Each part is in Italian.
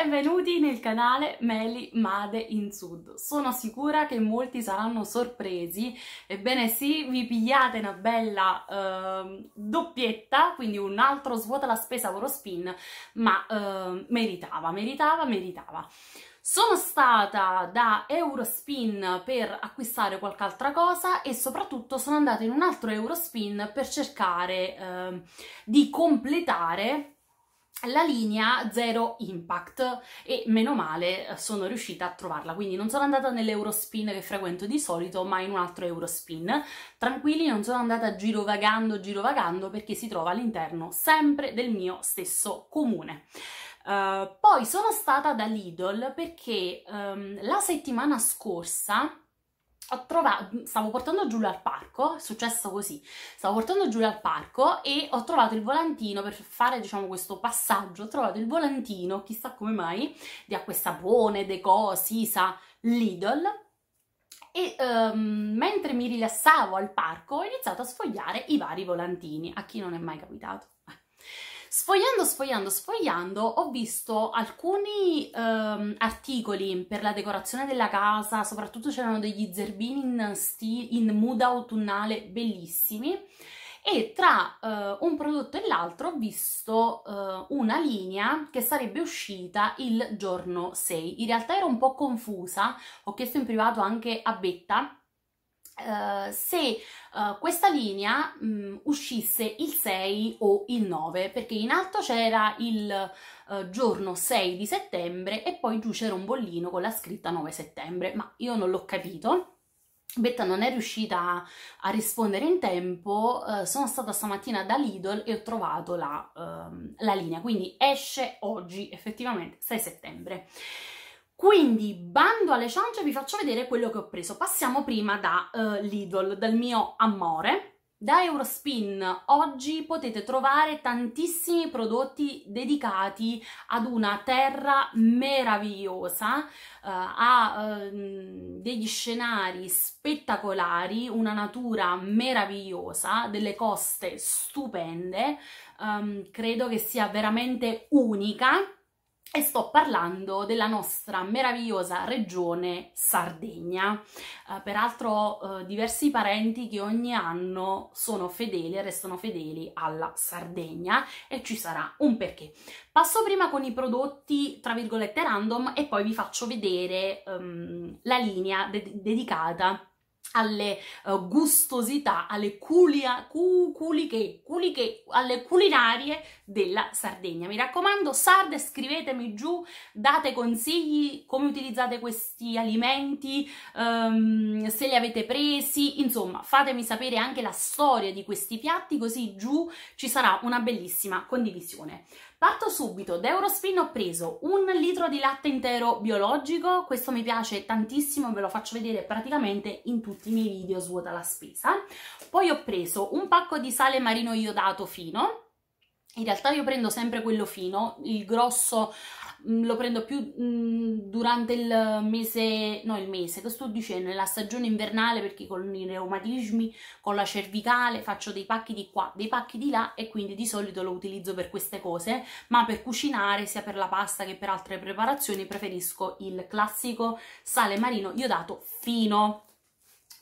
Benvenuti nel canale Meli Made in Sud. Sono sicura che molti saranno sorpresi. Ebbene sì, vi pigliate una bella eh, doppietta, quindi un altro svuota la spesa Voro Spin, ma eh, meritava, meritava, meritava. Sono stata da Eurospin per acquistare qualche altra cosa e soprattutto sono andata in un altro Eurospin per cercare eh, di completare la linea Zero Impact e meno male eh, sono riuscita a trovarla, quindi non sono andata nell'Eurospin che frequento di solito ma in un altro Eurospin. Tranquilli, non sono andata girovagando, girovagando perché si trova all'interno sempre del mio stesso comune. Uh, poi sono stata da Lidl perché um, la settimana scorsa ho trovato, mm, stavo portando giù al parco, è successo così, stavo portando giù al parco e ho trovato il volantino per fare diciamo questo passaggio, ho trovato il volantino, chissà come mai, di acqua e sapone, Deco, Sisa, Lidl e um, mentre mi rilassavo al parco ho iniziato a sfogliare i vari volantini, a chi non è mai capitato. Eh. Sfogliando, sfogliando, sfogliando, ho visto alcuni ehm, articoli per la decorazione della casa, soprattutto c'erano degli zerbini in, stile, in mood autunnale bellissimi e tra eh, un prodotto e l'altro ho visto eh, una linea che sarebbe uscita il giorno 6. In realtà ero un po' confusa, ho chiesto in privato anche a Betta eh, se eh, questa linea mh, mm, uscisse il 6 o il 9 perché in alto c'era il uh, giorno 6 di settembre e poi giù c'era un bollino con la scritta 9 settembre ma io non l'ho capito Betta non è riuscita a rispondere in tempo, uh, sono stata stamattina da Lidl e ho trovato la, uh, la linea, quindi esce oggi effettivamente 6 settembre. Quindi, bando alle ciance, vi faccio vedere quello che ho preso. Passiamo prima da uh, Lidl, dal mio amore. Da Eurospin oggi potete trovare tantissimi prodotti dedicati ad una terra meravigliosa, uh, eh, a uh, ehm, degli scenari spettacolari, una natura meravigliosa, delle coste stupende. Um, credo che sia veramente unica e sto parlando della nostra meravigliosa regione Sardegna, eh, peraltro ho eh, diversi parenti che ogni anno sono fedeli e restano fedeli alla Sardegna e ci sarà un perché. Passo prima con i prodotti tra virgolette random e poi vi faccio vedere um, la linea de dedicata alle uh, gustosità, alle culia, cu, culiche, culiche, alle culinarie della Sardegna. Mi raccomando, sarde, scrivetemi giù, date consigli, come utilizzate questi alimenti, um, se li avete presi, insomma, fatemi sapere anche la storia di questi piatti, così giù ci sarà una bellissima condivisione. Parto subito, da Eurospin ho preso un litro di latte intero biologico, questo mi piace tantissimo, ve lo faccio vedere praticamente in tutti i miei video svuota la spesa. Poi ho preso un pacco di sale marino iodato fino, in realtà io prendo sempre quello fino, il grosso Mm, lo prendo più mm, durante il mese, no il mese, che sto dicendo, la stagione invernale perché con i reumatismi, con la cervicale faccio dei pacchi di qua, dei pacchi di là e quindi di solito lo utilizzo per queste cose, ma per cucinare sia per la pasta che per altre preparazioni preferisco il classico sale marino iodato fino.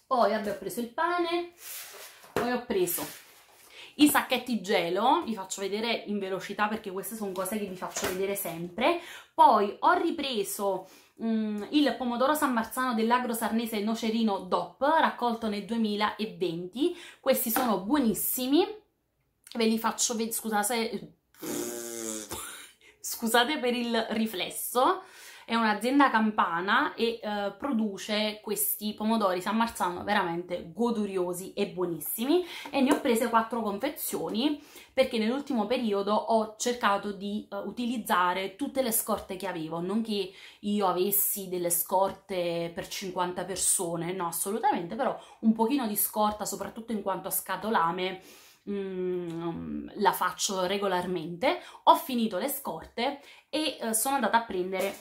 Poi vabbè, ho preso il pane, poi ho preso i sacchetti gelo, vi faccio vedere in velocità perché queste sono cose che vi faccio vedere sempre, poi ho ripreso um, il pomodoro San Marzano dell'Agro Sarnese Nocerino DOP raccolto nel 2020, questi sono buonissimi, ve li faccio vedere, scusate, scusate per il riflesso, è un'azienda campana e eh, produce questi pomodori San Marzano veramente goduriosi e buonissimi e ne ho prese quattro confezioni perché nell'ultimo periodo ho cercato di eh, utilizzare tutte le scorte che avevo, non che io avessi delle scorte per 50 persone, no assolutamente, però un pochino di scorta soprattutto in quanto a scatolame mm, la faccio regolarmente, ho finito le scorte e eh, sono andata a prendere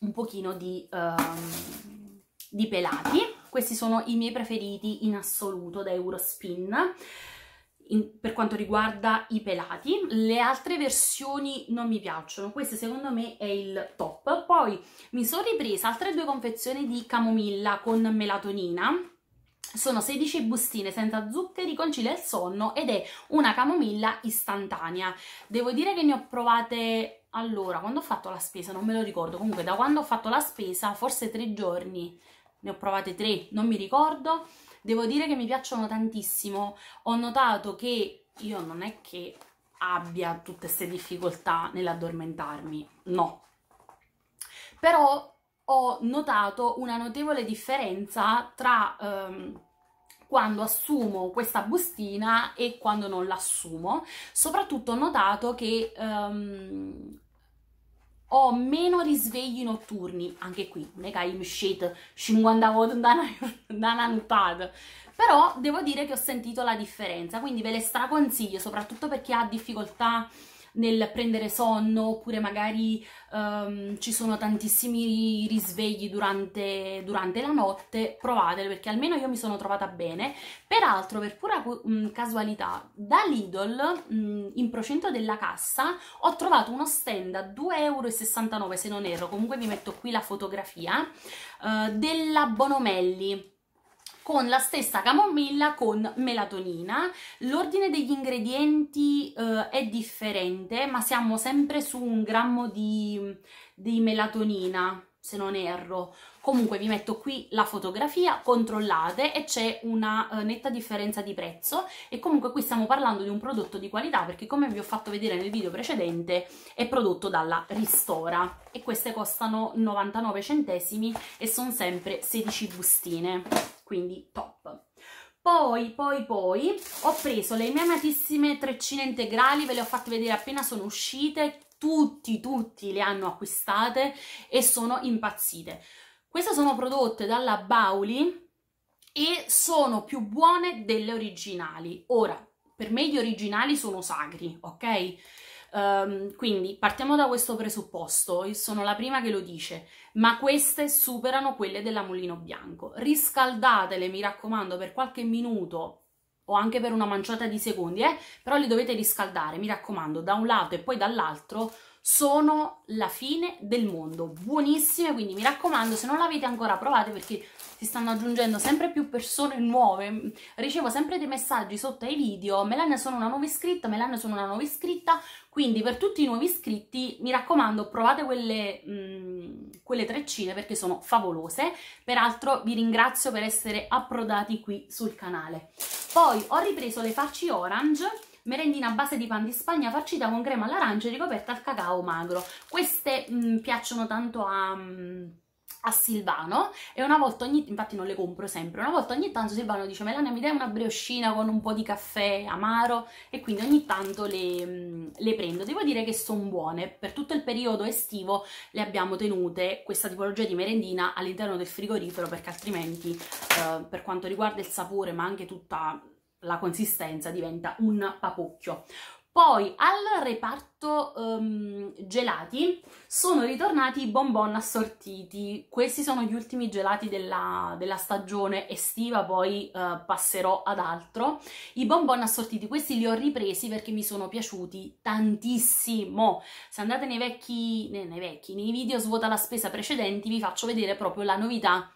un pochino di, uh, di pelati. Questi sono i miei preferiti in assoluto da Eurospin. In, per quanto riguarda i pelati, le altre versioni non mi piacciono, questo secondo me è il top. Poi mi sono ripresa altre due confezioni di camomilla con melatonina, sono 16 bustine senza zuccheri, concilia il sonno ed è una camomilla istantanea. Devo dire che ne ho provate... Allora, quando ho fatto la spesa, non me lo ricordo, comunque da quando ho fatto la spesa, forse tre giorni, ne ho provate tre, non mi ricordo, devo dire che mi piacciono tantissimo, ho notato che io non è che abbia tutte queste difficoltà nell'addormentarmi, no, però ho notato una notevole differenza tra ehm, quando assumo questa bustina e quando non l'assumo. Soprattutto ho notato che ehm, ho meno risvegli notturni, anche qui, non che I'm shit, 50 volte da nutad, però devo dire che ho sentito la differenza, quindi ve le straconsiglio, soprattutto per chi ha difficoltà nel prendere sonno oppure magari um, ci sono tantissimi risvegli durante, durante, la notte, provatele perché almeno io mi sono trovata bene. Peraltro per pura mh, mm, casualità da Lidl mh, mm, in procinto della cassa ho trovato uno stand a 2,69 euro se non erro, comunque vi metto qui la fotografia, uh, della Bonomelli con la stessa camomilla con melatonina. L'ordine degli ingredienti eh, è differente, ma siamo sempre su un grammo di, di melatonina, se non erro. Comunque vi metto qui la fotografia, controllate e c'è una eh, netta differenza di prezzo e comunque qui stiamo parlando di un prodotto di qualità perché come vi ho fatto vedere nel video precedente è prodotto dalla Ristora e queste costano 99 centesimi e sono sempre 16 bustine quindi top. Poi, poi, poi ho preso le mie amatissime treccine integrali, ve le ho fatte vedere appena sono uscite, tutti, tutti le hanno acquistate e sono impazzite. Queste sono prodotte dalla Bauli e sono più buone delle originali. Ora, per me gli originali sono sacri, ok? Um, quindi partiamo da questo presupposto, io sono la prima che lo dice, ma queste superano quelle della Mulino Bianco. Riscaldatele, mi raccomando, per qualche minuto o anche per una manciata di secondi, eh? però li dovete riscaldare, mi raccomando, da un lato e poi dall'altro sono la fine del mondo, buonissime, quindi mi raccomando, se non l'avete ancora provate perché si stanno aggiungendo sempre più persone nuove, ricevo sempre dei messaggi sotto ai video, Melania sono una nuova iscritta, Melania sono una nuova iscritta, quindi per tutti i nuovi iscritti mi raccomando provate quelle, mh, mm, quelle treccine perché sono favolose, peraltro vi ringrazio per essere approdati qui sul canale. Poi ho ripreso le farci orange, merendina a base di pan di spagna farcita con crema all'arancia e ricoperta al cacao magro. Queste mh, mm, piacciono tanto a... Mh, mm, a Silvano e una volta ogni infatti non le compro sempre, una volta ogni tanto Silvano dice Melania mi dai una brioscina con un po' di caffè amaro e quindi ogni tanto le, mm, le prendo. Devo dire che sono buone, per tutto il periodo estivo le abbiamo tenute questa tipologia di merendina all'interno del frigorifero perché altrimenti eh, per quanto riguarda il sapore ma anche tutta la consistenza diventa un papocchio. Poi al reparto um, gelati sono ritornati i bonbon assortiti. Questi sono gli ultimi gelati della, della stagione estiva, poi uh, passerò ad altro. I bonbon assortiti, questi li ho ripresi perché mi sono piaciuti tantissimo. Se andate nei vecchi, nei, nei vecchi, nei video svuota la spesa precedenti, vi faccio vedere proprio la novità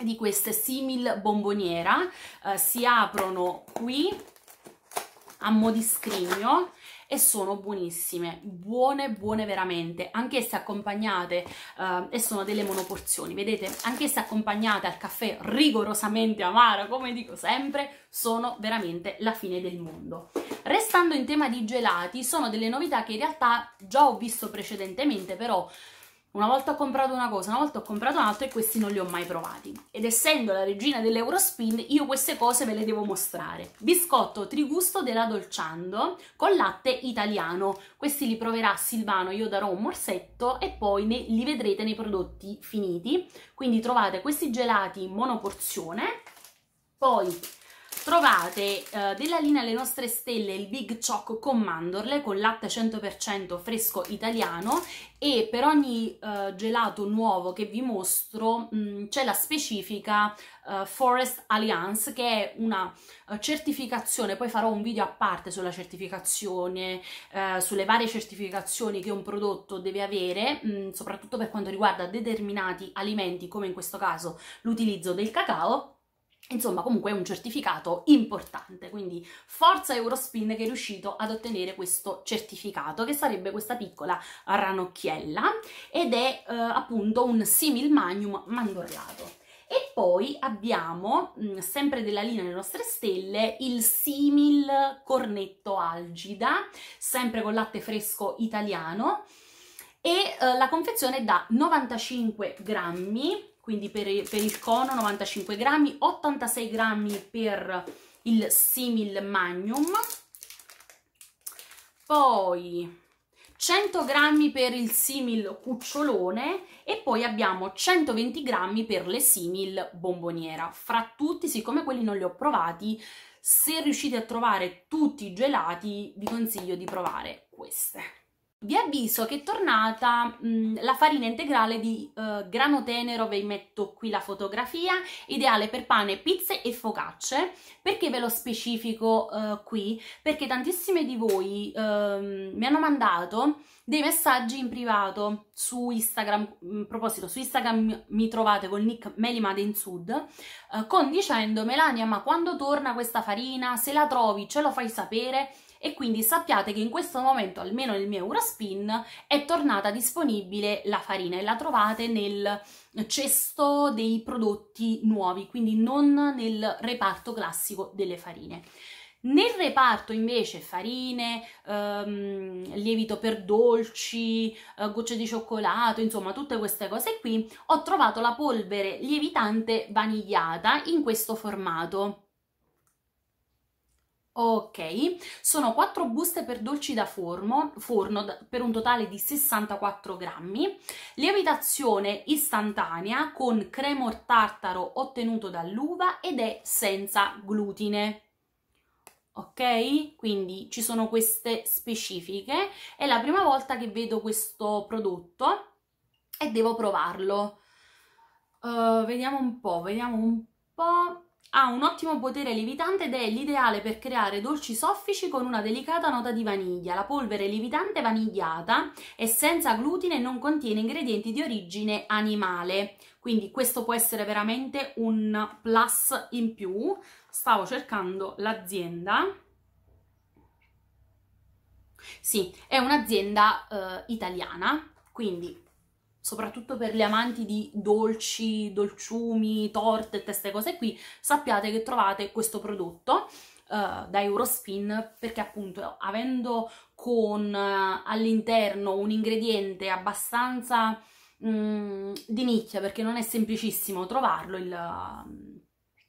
di queste simil bomboniera. Uh, si aprono qui a mo' di scrigno e sono buonissime, buone buone veramente, anche se accompagnate eh, e sono delle monoporzioni, vedete, anch'esse accompagnate al caffè rigorosamente amaro, come dico sempre, sono veramente la fine del mondo. Restando in tema di gelati, sono delle novità che in realtà già ho visto precedentemente, però una volta ho comprato una cosa, una volta ho comprato un'altra e questi non li ho mai provati. Ed essendo la regina dell'Eurospin, io queste cose ve le devo mostrare. Biscotto Trigusto della Dolciando con latte italiano. Questi li proverà Silvano, io darò un morsetto e poi ne, li vedrete nei prodotti finiti. Quindi trovate questi gelati in monoporzione, poi trovate eh, della linea Le Nostre Stelle il Big Choc con mandorle con latte 100% fresco italiano e per ogni eh, gelato nuovo che vi mostro mm, c'è la specifica eh, Forest Alliance che è una eh, certificazione, poi farò un video a parte sulla certificazione, eh, sulle varie certificazioni che un prodotto deve avere, mh, mm, soprattutto per quanto riguarda determinati alimenti come in questo caso l'utilizzo del cacao Insomma, comunque è un certificato importante, quindi forza Eurospin che è riuscito ad ottenere questo certificato, che sarebbe questa piccola ranocchiella, ed è eh, appunto un simil magnum mandorlato. E poi abbiamo, mm, sempre della linea delle nostre stelle, il simil cornetto algida, sempre con latte fresco italiano, e eh, la confezione è da 95 grammi, quindi per, per, il cono 95 grammi, 86 grammi per il simil magnum, poi 100 grammi per il simil cucciolone e poi abbiamo 120 grammi per le simil bomboniera. Fra tutti, siccome quelli non li ho provati, se riuscite a trovare tutti i gelati vi consiglio di provare queste. Vi avviso che è tornata mh, la farina integrale di uh, grano tenero, ve metto qui la fotografia, ideale per pane, pizze e focacce. Perché ve lo specifico uh, qui? Perché tantissime di voi uh, mi hanno mandato dei messaggi in privato su Instagram, a proposito su Instagram mi trovate col nick Melimade in Sud, eh, con dicendo Melania ma quando torna questa farina, se la trovi ce lo fai sapere, e quindi sappiate che in questo momento, almeno nel mio Eurospin, è tornata disponibile la farina e la trovate nel cesto dei prodotti nuovi, quindi non nel reparto classico delle farine. Nel reparto invece farine, ehm, lievito per dolci, eh, gocce di cioccolato, insomma tutte queste cose qui, ho trovato la polvere lievitante vanigliata in questo formato Ok, sono 4 buste per dolci da forno, forno per un totale di 64 grammi, lievitazione istantanea con cremor tartaro ottenuto dall'uva ed è senza glutine. Ok, quindi ci sono queste specifiche, è la prima volta che vedo questo prodotto e devo provarlo. Uh, vediamo un po', vediamo un po'. Ha un ottimo potere lievitante ed è l'ideale per creare dolci soffici con una delicata nota di vaniglia. La polvere lievitante vanigliata è senza glutine e non contiene ingredienti di origine animale. Quindi questo può essere veramente un plus in più. Stavo cercando l'azienda. Sì, è un'azienda eh, italiana, quindi soprattutto per gli amanti di dolci, dolciumi, torte e queste cose qui, sappiate che trovate questo prodotto eh, da Eurospin perché appunto avendo con uh, all'interno un ingrediente abbastanza mh, mm, di nicchia perché non è semplicissimo trovarlo il,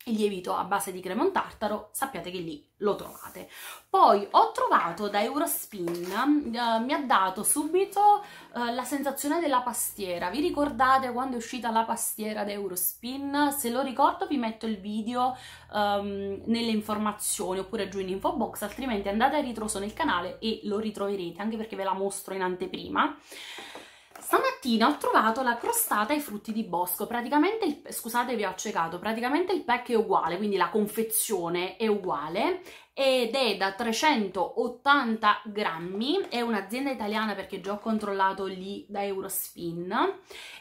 il lievito a base di cremon tartaro, sappiate che lì lo trovate. Poi ho trovato da Eurospin, eh, mi ha dato subito eh, la sensazione della pastiera. Vi ricordate quando è uscita la pastiera da Eurospin? Se lo ricordo vi metto il video ehm, nelle informazioni oppure giù in info box, altrimenti andate a ritroso nel canale e lo ritroverete, anche perché ve la mostro in anteprima. Stamattina ho trovato la crostata ai frutti di bosco, praticamente, il, scusate vi ho accecato, praticamente il pack è uguale, quindi la confezione è uguale ed è da 380 grammi, è un'azienda italiana perché già ho controllato lì da Eurospin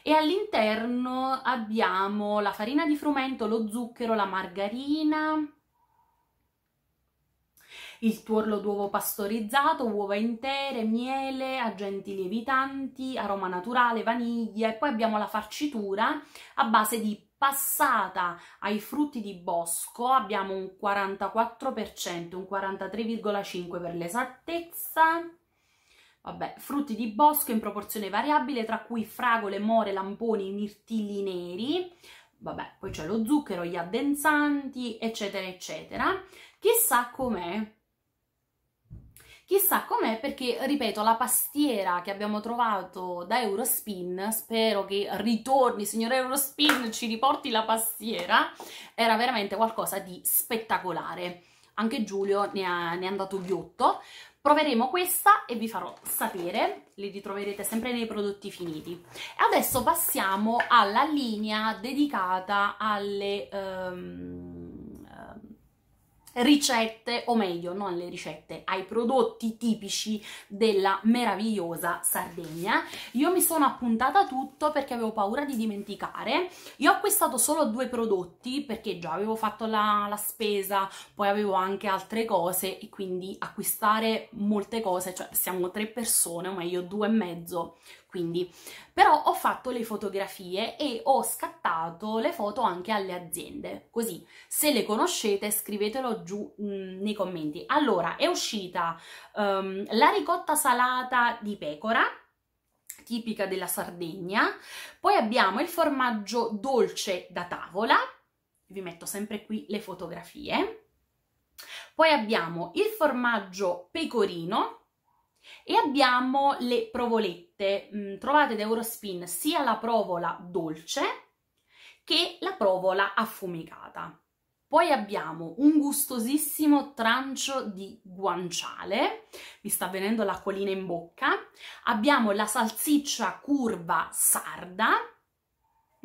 e all'interno abbiamo la farina di frumento, lo zucchero, la margarina, il tuorlo d'uovo pastorizzato, uova intere, miele, agenti lievitanti, aroma naturale, vaniglia e poi abbiamo la farcitura a base di passata ai frutti di bosco abbiamo un 44%, un 43,5% per l'esattezza. Vabbè, frutti di bosco in proporzione variabile, tra cui fragole, more, lamponi, mirtilli neri. Vabbè, poi c'è lo zucchero, gli addensanti, eccetera, eccetera. Chissà com'è, Chissà com'è perché, ripeto, la pastiera che abbiamo trovato da Eurospin, spero che ritorni, signor Eurospin, ci riporti la pastiera, era veramente qualcosa di spettacolare. Anche Giulio ne, ha, ne è andato ghiotto. Proveremo questa e vi farò sapere, li ritroverete sempre nei prodotti finiti. Adesso passiamo alla linea dedicata alle... Um ricette, o meglio, non le ricette, ai prodotti tipici della meravigliosa Sardegna. Io mi sono appuntata tutto perché avevo paura di dimenticare. Io ho acquistato solo due prodotti perché già avevo fatto la, la spesa, poi avevo anche altre cose e quindi acquistare molte cose, cioè siamo tre persone, o meglio due e mezzo, quindi, però ho fatto le fotografie e ho scattato le foto anche alle aziende, così se le conoscete scrivetelo giù mh, mm, nei commenti. Allora, è uscita um, la ricotta salata di pecora, tipica della Sardegna, poi abbiamo il formaggio dolce da tavola, vi metto sempre qui le fotografie, poi abbiamo il formaggio pecorino, e abbiamo le provolette, mh, mm, trovate da Eurospin sia la provola dolce che la provola affumicata. Poi abbiamo un gustosissimo trancio di guanciale, mi sta venendo l'acquolina in bocca. Abbiamo la salsiccia curva sarda,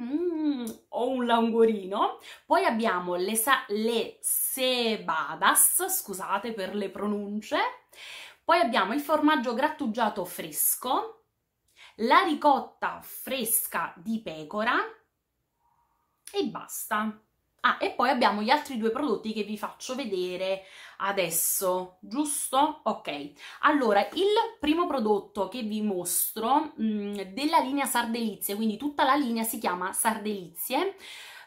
mm, ho un langorino. Poi abbiamo le, le sebadas, scusate per le pronunce. Poi abbiamo il formaggio grattugiato fresco, la ricotta fresca di pecora e basta. Ah, e poi abbiamo gli altri due prodotti che vi faccio vedere adesso, giusto? Ok, allora il primo prodotto che vi mostro mh, mm, della linea Sardelizie, quindi tutta la linea si chiama Sardelizie,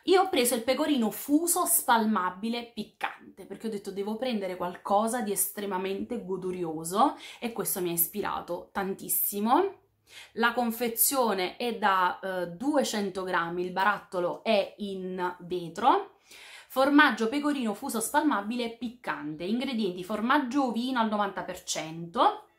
io ho preso il pecorino fuso spalmabile piccante, perché ho detto devo prendere qualcosa di estremamente godurioso e questo mi ha ispirato tantissimo. La confezione è da eh, 200 grammi, il barattolo è in vetro. Formaggio pecorino fuso spalmabile piccante, ingredienti formaggio ovino al 90%,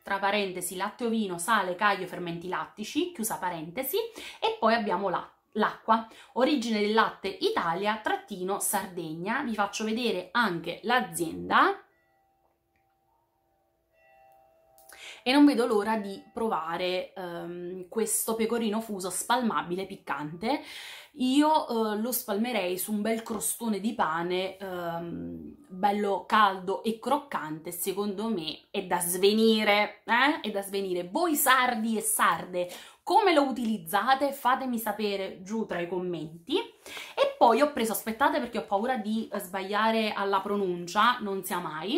tra parentesi latte ovino, sale, caglio, fermenti lattici, chiusa parentesi, e poi abbiamo latte l'acqua, origine del latte Italia, trattino Sardegna, vi faccio vedere anche l'azienda e non vedo l'ora di provare um, questo pecorino fuso spalmabile piccante. Io uh, lo spalmerei su un bel crostone di pane um, bello caldo e croccante, secondo me è da svenire, eh? è da svenire. Voi sardi e sarde come lo utilizzate? Fatemi sapere giù tra i commenti. E poi ho preso, aspettate perché ho paura di eh, sbagliare alla pronuncia, non sia mai,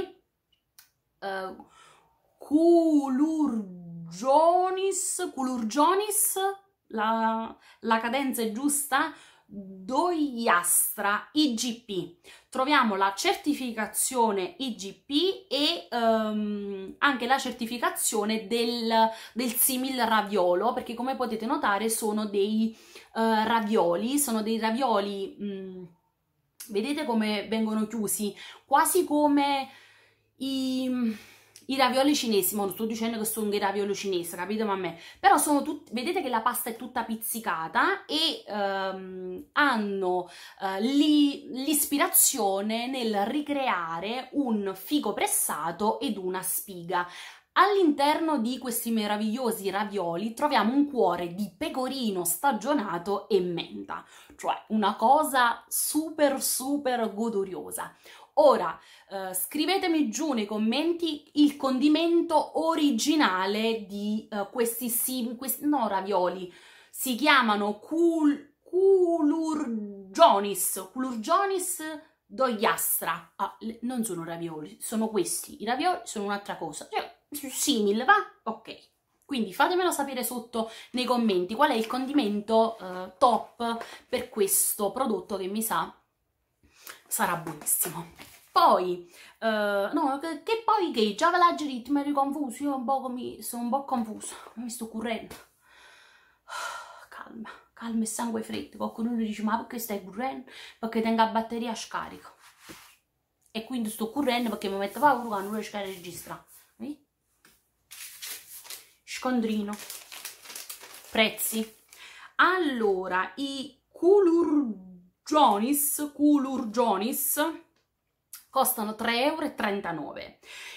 uh, Culurgionis, Culurgionis, la, la cadenza è giusta? doiastra IGP. Troviamo la certificazione IGP e um, anche la certificazione del, del simil raviolo, perché come potete notare sono dei uh, ravioli, sono dei ravioli, mh, mm, vedete come vengono chiusi, quasi come i i ravioli cinesi, non sto dicendo che sono dei ravioli cinesi, capito ma me? Però sono tutti, vedete che la pasta è tutta pizzicata e ehm, hanno eh, l'ispirazione nel ricreare un figo pressato ed una spiga. All'interno di questi meravigliosi ravioli troviamo un cuore di pecorino stagionato e menta, cioè una cosa super super goduriosa. Ora, eh, scrivetemi giù nei commenti il condimento originale di eh, questi, sim, questi, no, ravioli, si chiamano cul, culurgionis, culurgionis dogliastra. Ah, non sono ravioli, sono questi, i ravioli sono un'altra cosa, cioè, simile, va? Ok. Quindi fatemelo sapere sotto nei commenti qual è il condimento eh, top per questo prodotto che mi sa sarà buonissimo. Poi, uh, no, che, che, poi che già ve l'ha gerito, mi ero confuso, io un po' mi, sono un po' confuso, mi sto correndo. calma, calma e sangue freddo, qualcuno mi dice ma perché stai correndo? Perché tengo la batteria a scarico. E quindi sto correndo perché mi metto paura quando non riesco a registrare. Eh? Vedi? Scontrino. Prezzi. Allora, i culurbi Jonis, Culur Jonis, costano 3,39 euro.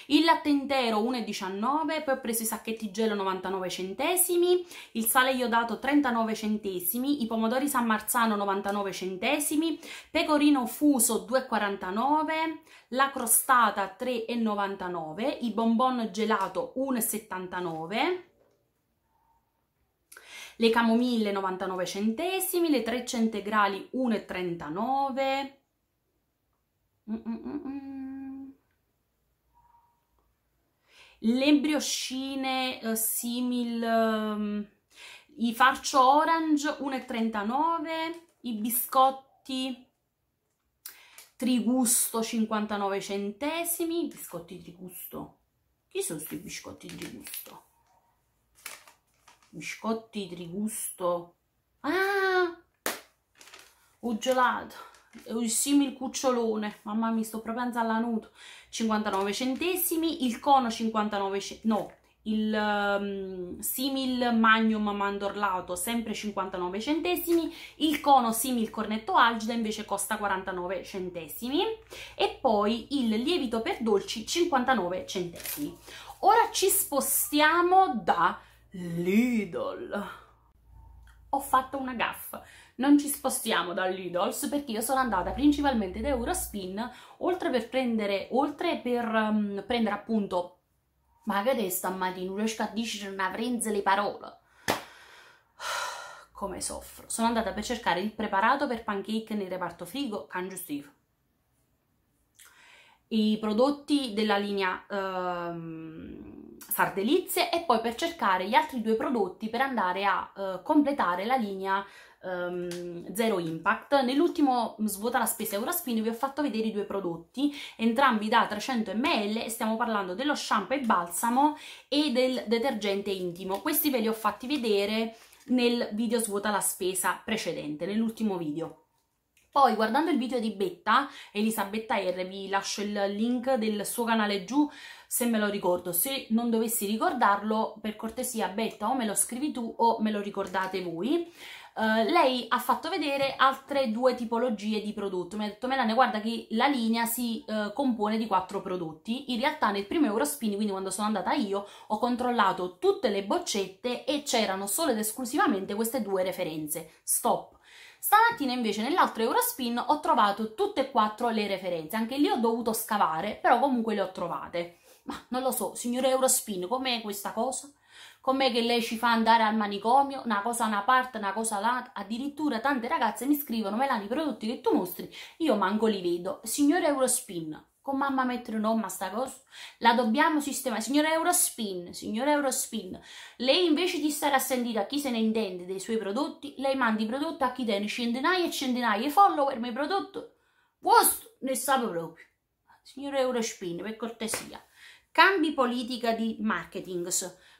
Il latte intero 1,19, poi ho preso i sacchetti gelo 99 centesimi, il sale iodato 39 centesimi, i pomodori San Marzano 99 centesimi, pecorino fuso 2,49, la crostata 3,99, i bonbon gelato 1,79 le camomille 99 centesimi, le 3 integrali 1,39. Mm Le brioscine uh, eh, simil, um, i farcio orange 1,39, i biscotti Trigusto 59 centesimi, biscotti Trigusto. Chi sono questi biscotti Trigusto? biscotti trigusto ah un gelato il simil cucciolone mamma mia sto proprio alla nudo 59 centesimi il cono 59 no il um, simil magnum mandorlato sempre 59 centesimi, il cono simil cornetto algida invece costa 49 centesimi e poi il lievito per dolci 59 centesimi. Ora ci spostiamo da Lidl. Ho fatto una gaffa. Non ci spostiamo da Lidl perché io sono andata principalmente da Eurospin, oltre per prendere, oltre per um, prendere appunto ma che te stamattina non riesco a dire una frenza le parole. Come soffro. Sono andata per cercare il preparato per pancake nel reparto frigo, can giustivo. I prodotti della linea um, Sardelizie e poi per cercare gli altri due prodotti per andare a eh, completare la linea Um, zero Impact. Nell'ultimo svuota la spesa Eurospin vi ho fatto vedere i due prodotti, entrambi da 300 ml e stiamo parlando dello shampoo e balsamo e del detergente intimo. Questi ve li ho fatti vedere nel video svuota la spesa precedente, nell'ultimo video. Poi guardando il video di Betta, Elisabetta R, vi lascio il link del suo canale giù, se me lo ricordo. Se non dovessi ricordarlo, per cortesia Betta o me lo scrivi tu o me lo ricordate voi. Uh, lei ha fatto vedere altre due tipologie di prodotto. Mi ha detto, Melania, guarda che la linea si uh, compone di quattro prodotti. In realtà nel primo Eurospin, quindi quando sono andata io, ho controllato tutte le boccette e c'erano solo ed esclusivamente queste due referenze. Stop. Stamattina invece nell'altro Eurospin ho trovato tutte e quattro le referenze, anche lì ho dovuto scavare, però comunque le ho trovate. Ma non lo so, signor Eurospin, com'è questa cosa? Com'è che lei ci fa andare al manicomio, una cosa una parte, una cosa l'altra? Addirittura tante ragazze mi scrivono, Melani, i prodotti che tu mostri, io manco li vedo. Signor Eurospin, con mamma a sta cosa? La dobbiamo sistemare. Signor Eurospin, signora Eurospin, lei invece di stare a sentire a chi se ne intende dei suoi prodotti, lei manda i prodotti a chi tiene centinaia e centinaia di follower, ma i prodotti vostri ne sa proprio. Signor Eurospin, per cortesia. Cambi politica di marketing.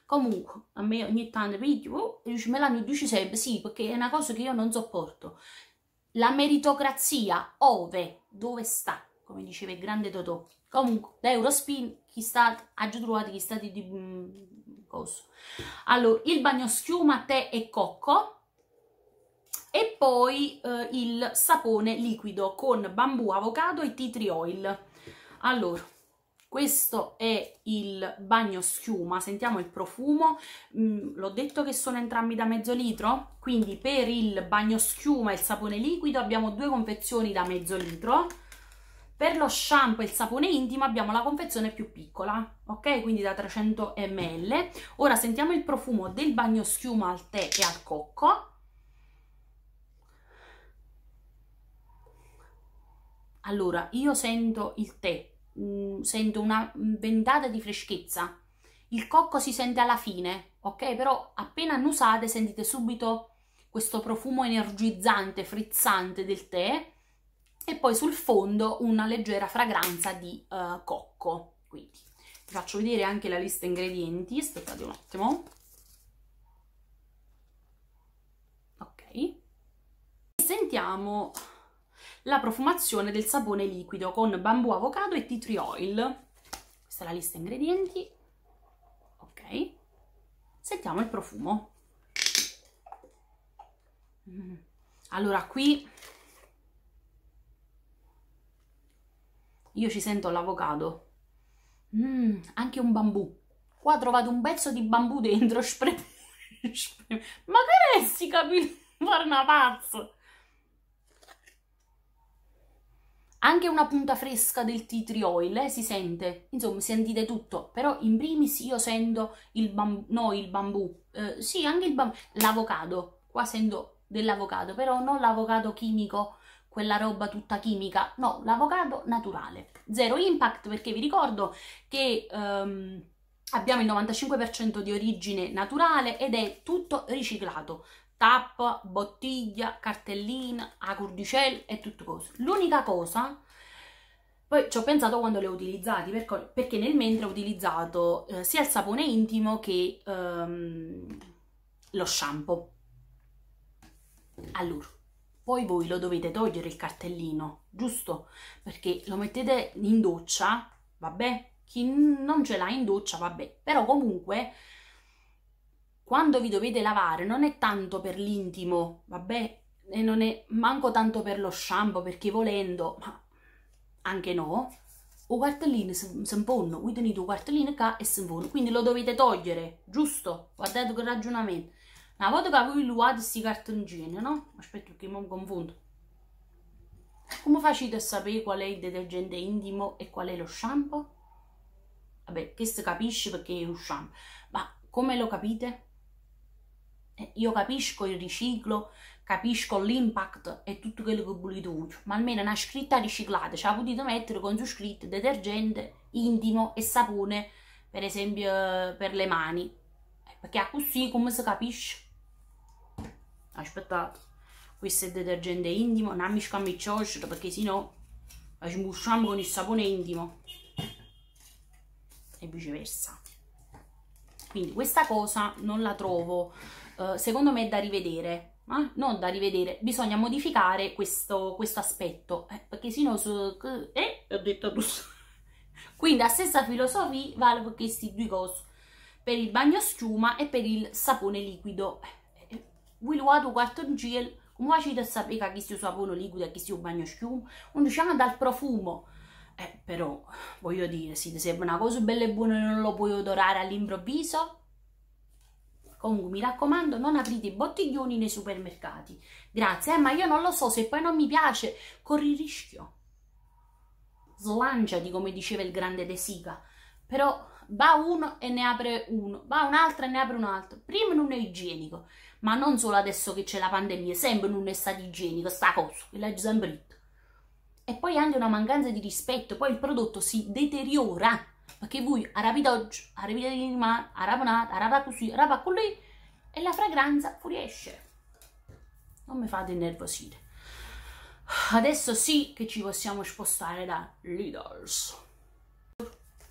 Comunque, a me ogni tanto mi video, oh, me l'hanno mi dice sempre sì, perché è una cosa che io non sopporto. La meritocrazia, ove, dove sta? Come diceva il grande Totò. Comunque, da Eurospin, chi sta, ha già trovato chi sta di... di mh, mm, cosa. Allora, il bagno schiuma, tè e cocco e poi eh, il sapone liquido con bambù, avocado e tea tree oil. Allora, questo è il bagno schiuma, sentiamo il profumo, mm, l'ho detto che sono entrambi da mezzo litro, quindi per il bagno schiuma e il sapone liquido abbiamo due confezioni da mezzo litro, per lo shampoo e il sapone intimo abbiamo la confezione più piccola, ok? Quindi da 300 ml. Ora sentiamo il profumo del bagno schiuma al tè e al cocco. Allora, io sento il tè, mh, mm, sento una ventata di freschezza. Il cocco si sente alla fine, ok? Però appena annusate sentite subito questo profumo energizzante, frizzante del tè e poi sul fondo una leggera fragranza di uh, cocco. Quindi vi faccio vedere anche la lista ingredienti, aspettate un attimo. Ok. Sentiamo la profumazione del sapone liquido con bambù, avocado e tea tree oil. Questa è la lista ingredienti. Ok. Sentiamo il profumo. Mm. Allora, qui io ci sento l'avocado. Mm, anche un bambù. Qua trovate un pezzo di bambù dentro. Spre... Spre... Ma che resti capito? Fare pazzo! anche una punta fresca del tea tree oil, eh, si sente, insomma sentite tutto, però in primis io sento il bambù, no il bambù, eh, sì anche il bambù, l'avocado, qua sento dell'avocado, però non l'avocado chimico, quella roba tutta chimica, no, l'avocado naturale. Zero impact perché vi ricordo che ehm, abbiamo il 95% di origine naturale ed è tutto riciclato tappa, bottiglia, cartellina, a acurdicelle e tutto cose. L'unica cosa, poi ci ho pensato quando le ho utilizzati, perché nel mentre ho utilizzato eh, sia il sapone intimo che ehm, lo shampoo. Allora, poi voi lo dovete togliere il cartellino, giusto? Perché lo mettete in doccia, vabbè, chi non ce l'ha in doccia, vabbè, però comunque quando vi dovete lavare non è tanto per l'intimo, vabbè, e non è manco tanto per lo shampoo, perché volendo, ma anche no, o quartellino s'imponno, voi tenete un quartellino qua e s'imponno, quindi lo dovete togliere, giusto? Guardate che ragionamento. Una volta che voi luate questi cartoncini, no? Aspetta che mi confondo. Come facete a sapere qual è il detergente intimo e qual è lo shampoo? Vabbè, che si capisce perché è un shampoo, ma come lo capite? Eh, io capisco il riciclo, capisco l'impact e tutto quello che ho pulito, ma almeno una scritta riciclata, cioè potuto mettere con su scritto detergente, intimo e sapone, per esempio eh, per le mani, eh, perché così come si capisce? Aspettate, questo è detergente intimo, non mi scambiccioccio perché sennò smusciamo con il sapone intimo e viceversa. Quindi questa cosa non la trovo eh, secondo me è da rivedere. Eh? Non da rivedere, bisogna modificare questo, questo aspetto. Eh, perché sennò... Su, eh, ho detto tutto. Quindi la stessa filosofia vale per questi due cose. Per il bagno schiuma e per il sapone liquido. Eh, eh, voi lo vado 4 gel, come facete a sapere che sia sapone liquido e che sia un bagno schiuma? Non diciamo dal profumo. Eh, però, voglio dire, se ti sembra una cosa bella e buona e non lo puoi odorare all'improvviso, Comunque, mi raccomando, non aprite i bottiglioni nei supermercati. Grazie, eh, ma io non lo so, se poi non mi piace, corri rischio. Slanciati, come diceva il grande De Sica. Però va uno e ne apre uno, va un'altra e ne apre un altro. Prima non è igienico, ma non solo adesso che c'è la pandemia, sempre non è stato igienico, sta cosa, il legge sempre. E poi anche una mancanza di rispetto, poi il prodotto si deteriora perché voi arabidoggi, arabidilma, arabonat, arabacusì, arabaculì e la fragranza fuoriesce. Non mi fate innervosire. Adesso sì che ci possiamo spostare da Lidls.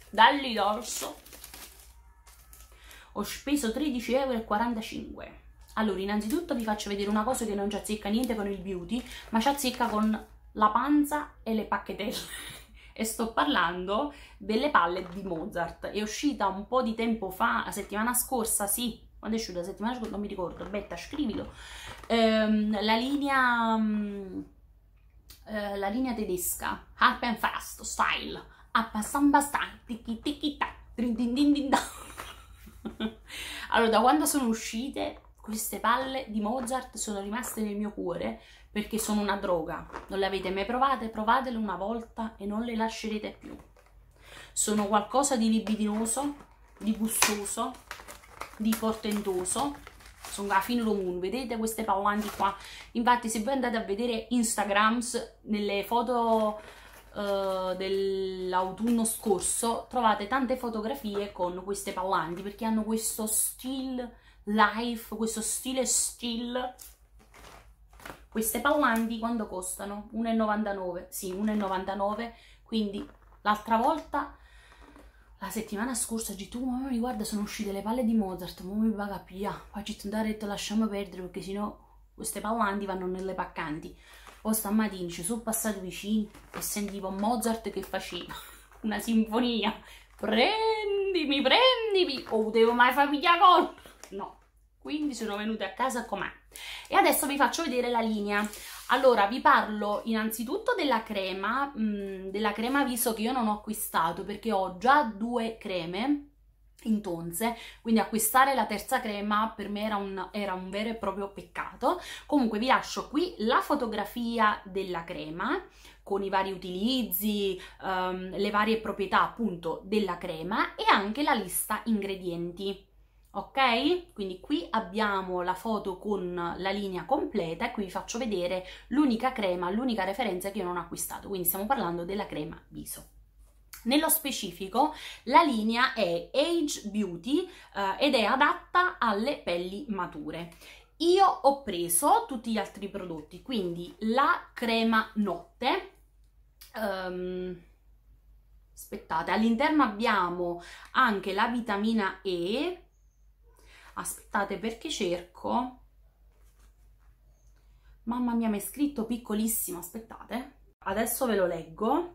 Da Lidls ho speso 13,45 euro. Allora, innanzitutto vi faccio vedere una cosa che non ci azzecca niente con il beauty, ma ci azzecca con la panza e le pacchettelle e sto parlando delle palle di Mozart. È uscita un po' di tempo fa, la settimana scorsa, sì, quando è uscita la settimana scorsa, non mi ricordo, Betta, scrivilo, ehm, la linea... Mm, eh, la linea tedesca, Harp and Fast Style, allora, da quando sono uscite, queste palle di Mozart sono rimaste nel mio cuore perché sono una droga. Non le avete mai provate? Provatele una volta e non le lascerete più. Sono qualcosa di libidinoso, di gustoso, di portentoso. Sono a fine comune, vedete queste paulanti qua? Infatti se voi andate a vedere Instagram, nelle foto eh, dell'autunno scorso, trovate tante fotografie con queste paulanti perché hanno questo stile life, questo stile still queste pauanti quando costano? 1,99, sì 1,99, quindi l'altra volta, la settimana scorsa, ho detto oh, mamma mi guarda sono uscite le palle di Mozart, mamma mi paga pia, faccio andare detto lasciamo perdere perché sennò queste pauanti vanno nelle paccanti. Poi stamattina ci sono passato vicino e sentivo Mozart che faceva una sinfonia, prendimi, prendimi, o oh, devo mai farmi piglia corpo quindi sono venute a casa com'è e adesso vi faccio vedere la linea allora vi parlo innanzitutto della crema mh, mm, della crema viso che io non ho acquistato perché ho già due creme in tonze, quindi acquistare la terza crema per me era un, era un, vero e proprio peccato. Comunque vi lascio qui la fotografia della crema con i vari utilizzi, um, le varie proprietà appunto della crema e anche la lista ingredienti ok? Quindi qui abbiamo la foto con la linea completa e qui vi faccio vedere l'unica crema, l'unica referenza che io non ho acquistato, quindi stiamo parlando della crema viso. Nello specifico la linea è Age Beauty eh, ed è adatta alle pelli mature. Io ho preso tutti gli altri prodotti, quindi la crema notte, um, aspettate, all'interno abbiamo anche la vitamina E, aspettate perché cerco mamma mia mi è scritto piccolissimo aspettate adesso ve lo leggo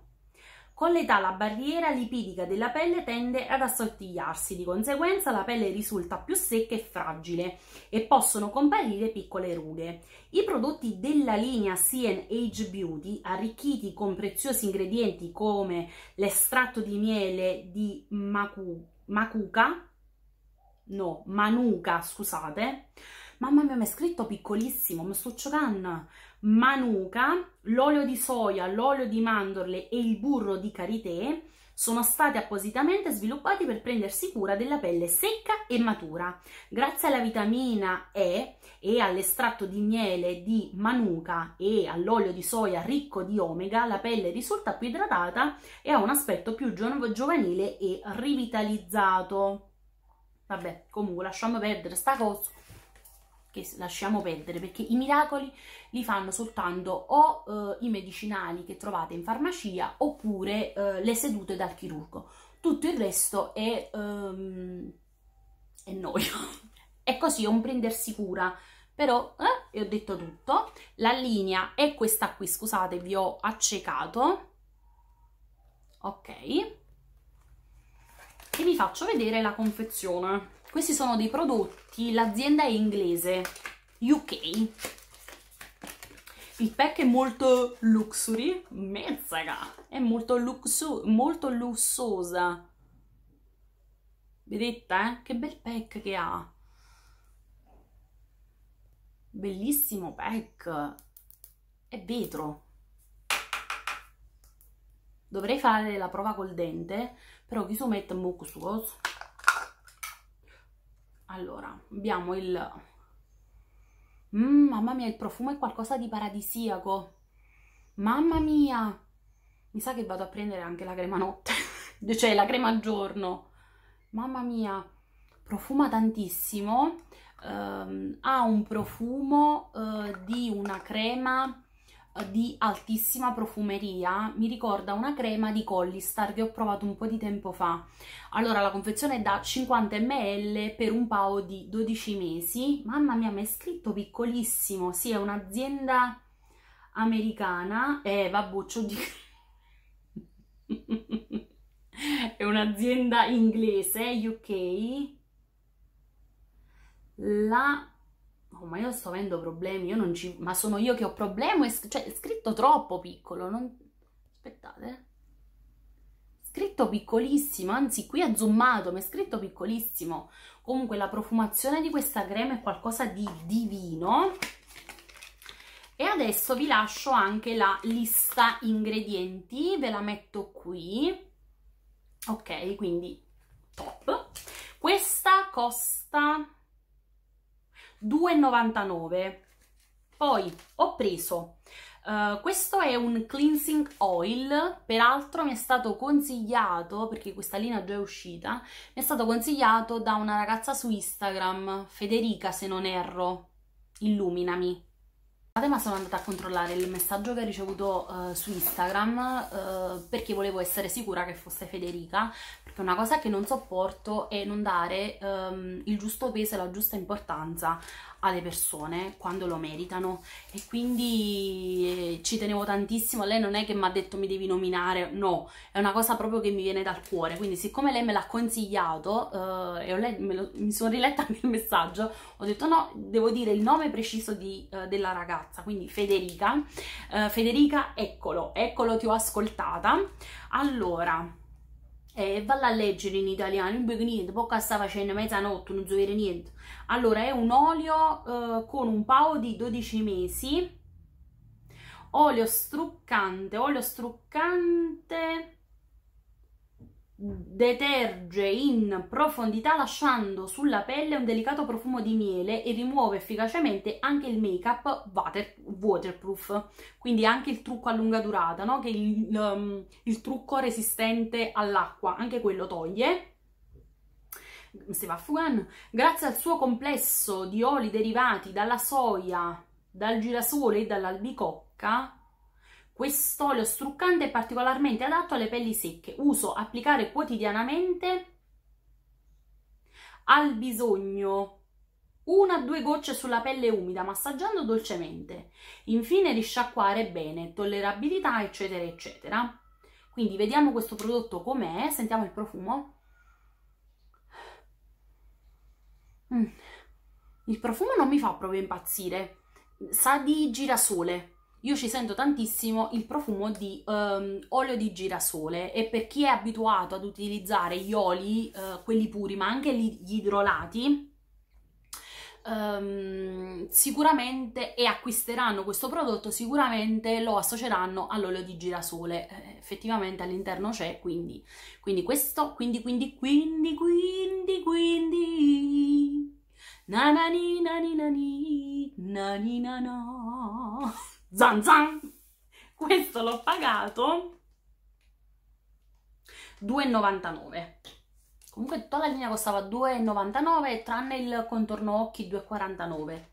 con l'età la barriera lipidica della pelle tende ad assottigliarsi, di conseguenza la pelle risulta più secca e fragile e possono comparire piccole rughe. I prodotti della linea CN Age Beauty, arricchiti con preziosi ingredienti come l'estratto di miele di macu macuca, no, Manuka, scusate. Mamma mia, mi è scritto piccolissimo, mi sto giocando. Manuka, l'olio di soia, l'olio di mandorle e il burro di karité sono stati appositamente sviluppati per prendersi cura della pelle secca e matura. Grazie alla vitamina E e all'estratto di miele di manuka e all'olio di soia ricco di omega, la pelle risulta più idratata e ha un aspetto più giovanile e rivitalizzato. Vabbè, comunque lasciamo perdere sta cosa, che lasciamo perdere, perché i miracoli li fanno soltanto o eh, i medicinali che trovate in farmacia oppure eh, le sedute dal chirurgo. Tutto il resto è, ehm, è noio. è così, è un prendersi cura però eh, ho detto tutto la linea è questa qui scusate vi ho accecato ok e vi faccio vedere la confezione. Questi sono dei prodotti, l'azienda è inglese, UK. Il pack è molto luxury, mezzaga, è molto, luxu molto lussosa. Vedete, eh? Che bel pack che ha. Bellissimo pack. È vetro. Dovrei fare la prova col dente però chi su mette molto suoso allora abbiamo il mm, mamma mia il profumo è qualcosa di paradisiaco mamma mia mi sa che vado a prendere anche la crema notte cioè la crema giorno mamma mia profuma tantissimo um, ha un profumo uh, di una crema di altissima profumeria mi ricorda una crema di Collistar che ho provato un po' di tempo fa allora la confezione è da 50 ml per un pao di 12 mesi mamma mia mi è scritto piccolissimo sì è un'azienda americana e eh, vabbè c'ho di... è un'azienda inglese UK la Marco, ma io sto avendo problemi, io non ci... ma sono io che ho problemi? Cioè, è scritto troppo piccolo, non... aspettate. Eh. Scritto piccolissimo, anzi qui è zoomato, ma è scritto piccolissimo. Comunque la profumazione di questa crema è qualcosa di divino. E adesso vi lascio anche la lista ingredienti, ve la metto qui. Ok, quindi top. Questa costa 2,99 poi ho preso uh, questo è un cleansing oil peraltro mi è stato consigliato perché questa linea già è uscita mi è stato consigliato da una ragazza su Instagram Federica se non erro illuminami ma sono andata a controllare il messaggio che ho ricevuto uh, su Instagram uh, perché volevo essere sicura che fosse Federica che una cosa che non sopporto è non dare um, il giusto peso e la giusta importanza alle persone quando lo meritano e quindi eh, ci tenevo tantissimo, lei non è che mi ha detto mi devi nominare, no, è una cosa proprio che mi viene dal cuore, quindi siccome lei me l'ha consigliato uh, e lo, mi sono riletta anche il messaggio, ho detto no, devo dire il nome preciso di, uh, della ragazza, quindi Federica, uh, Federica eccolo, eccolo ti ho ascoltata, allora e eh, valla a leggere in italiano, non bevo niente, poca sta facendo mezzanotte, non so vedere niente. Allora è un olio eh, con un pao di 12 mesi, olio struccante, olio struccante deterge in profondità lasciando sulla pelle un delicato profumo di miele e rimuove efficacemente anche il make up water, waterproof quindi anche il trucco a lunga durata no? che il, um, il trucco resistente all'acqua anche quello toglie Seva Fugan, grazie al suo complesso di oli derivati dalla soia, dal girasole e dall'albicocca, questo olio struccante è particolarmente adatto alle pelli secche. Uso applicare quotidianamente al bisogno una o due gocce sulla pelle umida, massaggiando dolcemente. Infine risciacquare bene, tollerabilità, eccetera, eccetera. Quindi vediamo questo prodotto com'è, sentiamo il profumo. Mm. Il profumo non mi fa proprio impazzire, sa di girasole, io ci sento tantissimo il profumo di um, olio di girasole e per chi è abituato ad utilizzare gli oli, uh, quelli puri, ma anche gli idrolati, um, sicuramente e acquisteranno questo prodotto sicuramente lo associeranno all'olio di girasole eh, effettivamente all'interno c'è quindi quindi questo quindi quindi quindi quindi quindi na na ni na ni na ni na ni na na zan zan questo l'ho pagato 2,99 comunque tutta la linea costava 2,99 tranne il contorno occhi 2,49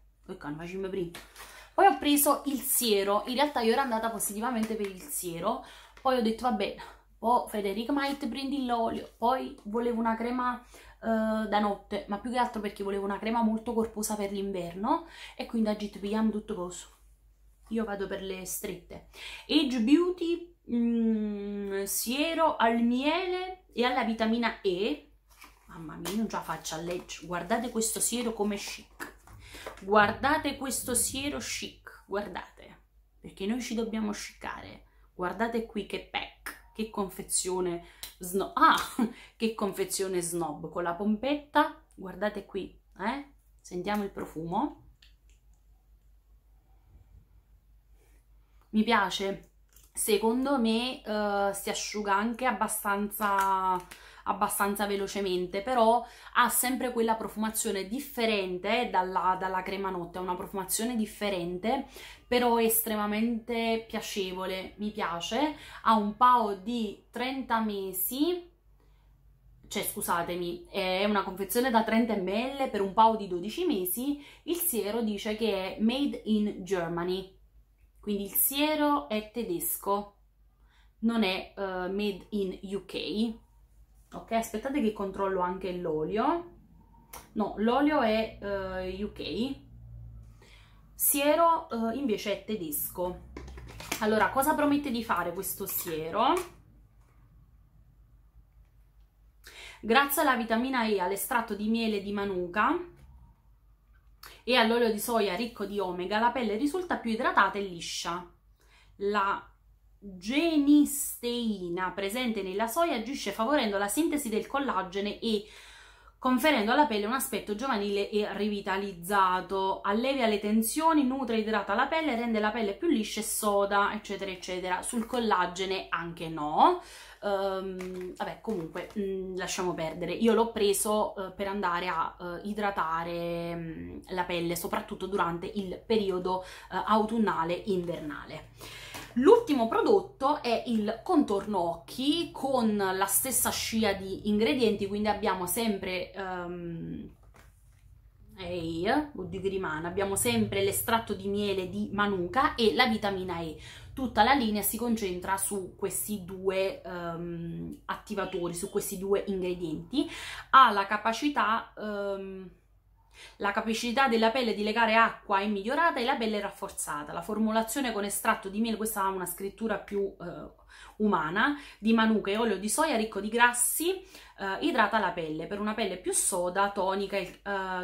poi ho preso il siero in realtà io ero andata positivamente per il siero poi ho detto vabbè poi oh, Might prendi l'olio poi volevo una crema eh, da notte, ma più che altro perché volevo una crema molto corposa per l'inverno e quindi a tutto questo io vado per le strette. Age Beauty, mm, siero al miele e alla vitamina E. Mamma mia, non ce la faccio a leggere. Guardate questo siero come chic. Guardate questo siero chic, guardate. Perché noi ci dobbiamo sciccare. Guardate qui che pack, che confezione snob. Ah, che confezione snob con la pompetta. Guardate qui, eh? Sentiamo il profumo mi piace, secondo me eh, si asciuga anche abbastanza, abbastanza velocemente, però ha sempre quella profumazione differente dalla, dalla crema notte, ha una profumazione differente, però estremamente piacevole, mi piace, ha un pao di 30 mesi, cioè scusatemi, è una confezione da 30 ml per un pao di 12 mesi, il siero dice che è made in Germany, quindi il siero è tedesco, non è uh, made in UK. Ok, aspettate che controllo anche l'olio. No, l'olio è uh, eh, UK. Siero uh, invece è tedesco. Allora, cosa promette di fare questo siero? Grazie alla vitamina E, all'estratto di miele di manuka, e all'olio di soia ricco di omega, la pelle risulta più idratata e liscia. La genisteina presente nella soia agisce favorendo la sintesi del collagene e conferendo alla pelle un aspetto giovanile e rivitalizzato, allevia le tensioni, nutre e idrata la pelle, rende la pelle più liscia e soda, eccetera, eccetera. Sul collagene anche no. Um, vabbè, comunque, mh, mm, lasciamo perdere. Io l'ho preso uh, per andare a uh, idratare mh, mm, la pelle, soprattutto durante il periodo uh, eh, autunnale-invernale. L'ultimo prodotto è il contorno occhi con la stessa scia di ingredienti, quindi abbiamo sempre... Um, Ehi, di Buddhigrimana, abbiamo sempre l'estratto di miele di Manuka e la vitamina E. Tutta la linea si concentra su questi due um, attivatori, su questi due ingredienti. Ha la capacità... Um, la capacità della pelle di legare acqua è migliorata e la pelle è rafforzata. La formulazione con estratto di miele, questa ha una scrittura più eh, umana di manuka e olio di soia ricco di grassi, eh, idrata la pelle per una pelle più soda, tonica, eh,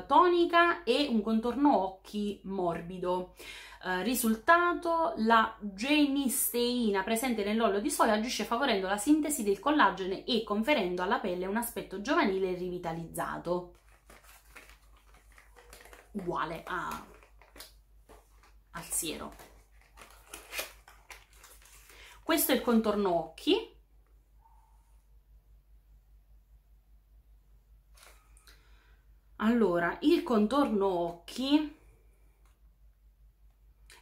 tonica e un contorno occhi morbido. Eh, risultato, la genisteina presente nell'olio di soia agisce favorendo la sintesi del collagene e conferendo alla pelle un aspetto giovanile e rivitalizzato. Uguale a, al siero. Questo è il contorno occhi. Allora, il contorno occhi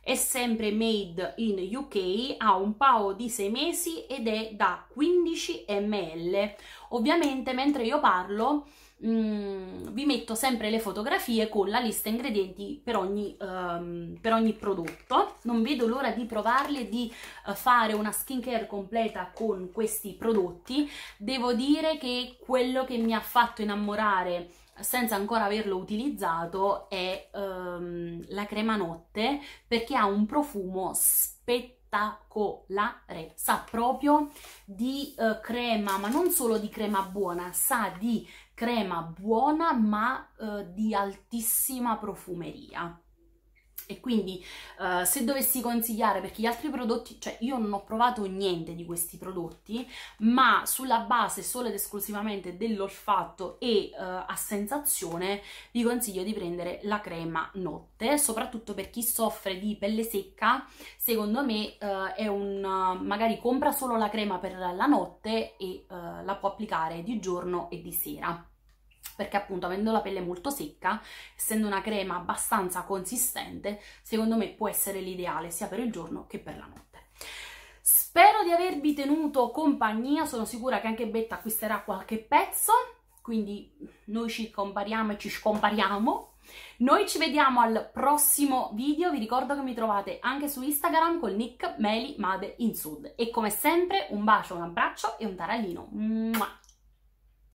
è sempre made in UK, ha un PAO di 6 mesi ed è da 15 ml. Ovviamente mentre io parlo Mm, vi metto sempre le fotografie con la lista ingredienti per ogni, um, per ogni prodotto non vedo l'ora di provarle e di uh, fare una skincare completa con questi prodotti devo dire che quello che mi ha fatto innamorare senza ancora averlo utilizzato è um, la crema notte perché ha un profumo spettacolare sa proprio di eh, crema, ma non solo di crema buona, sa di crema buona ma eh, di altissima profumeria. E quindi uh, se dovessi consigliare, perché gli altri prodotti, cioè io non ho provato niente di questi prodotti, ma sulla base solo ed esclusivamente dell'olfatto e uh, a sensazione vi consiglio di prendere la crema notte, soprattutto per chi soffre di pelle secca, secondo me uh, è un... magari compra solo la crema per la notte e la può applicare di giorno e di sera perché appunto avendo la pelle molto secca, essendo una crema abbastanza consistente, secondo me può essere l'ideale sia per il giorno che per la notte. Spero di avervi tenuto compagnia, sono sicura che anche Betta acquisterà qualche pezzo, quindi noi ci compariamo e ci scompariamo. Noi ci vediamo al prossimo video, vi ricordo che mi trovate anche su Instagram col nick Meli Made in Sud. E come sempre un bacio, un abbraccio e un tarallino. Mua!